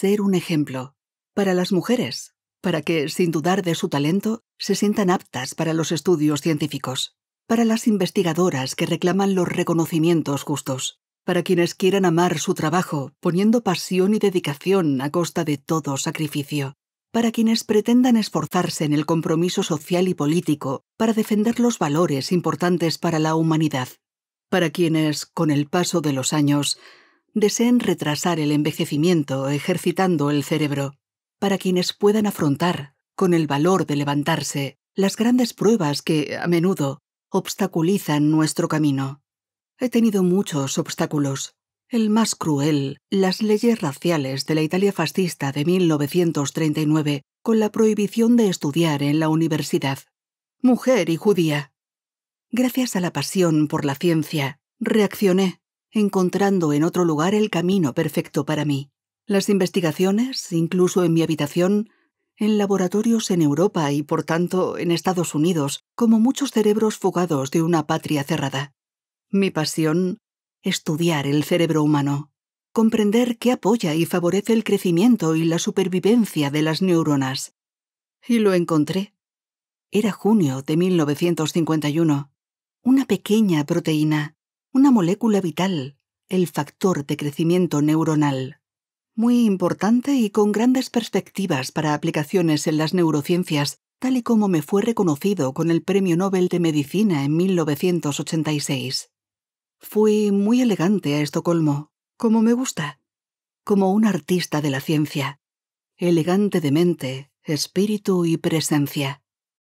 ser un ejemplo para las mujeres, para que, sin dudar de su talento, se sientan aptas para los estudios científicos, para las investigadoras que reclaman los reconocimientos justos, para quienes quieran amar su trabajo poniendo pasión y dedicación a costa de todo sacrificio, para quienes pretendan esforzarse en el compromiso social y político para defender los valores importantes para la humanidad, para quienes, con el paso de los años, deseen retrasar el envejecimiento ejercitando el cerebro, para quienes puedan afrontar, con el valor de levantarse, las grandes pruebas que, a menudo, obstaculizan nuestro camino. He tenido muchos obstáculos. El más cruel, las leyes raciales de la Italia fascista de 1939, con la prohibición de estudiar en la universidad. Mujer y judía. Gracias a la pasión por la ciencia, reaccioné encontrando en otro lugar el camino perfecto para mí. Las investigaciones, incluso en mi habitación, en laboratorios en Europa y por tanto en Estados Unidos, como muchos cerebros fugados de una patria cerrada. Mi pasión, estudiar el cerebro humano, comprender qué apoya y favorece el crecimiento y la supervivencia de las neuronas. Y lo encontré. Era junio de 1951. Una pequeña proteína, una molécula vital, el factor de crecimiento neuronal. Muy importante y con grandes perspectivas para aplicaciones en las neurociencias, tal y como me fue reconocido con el Premio Nobel de Medicina en 1986. Fui muy elegante a Estocolmo, como me gusta, como un artista de la ciencia, elegante de mente, espíritu y presencia.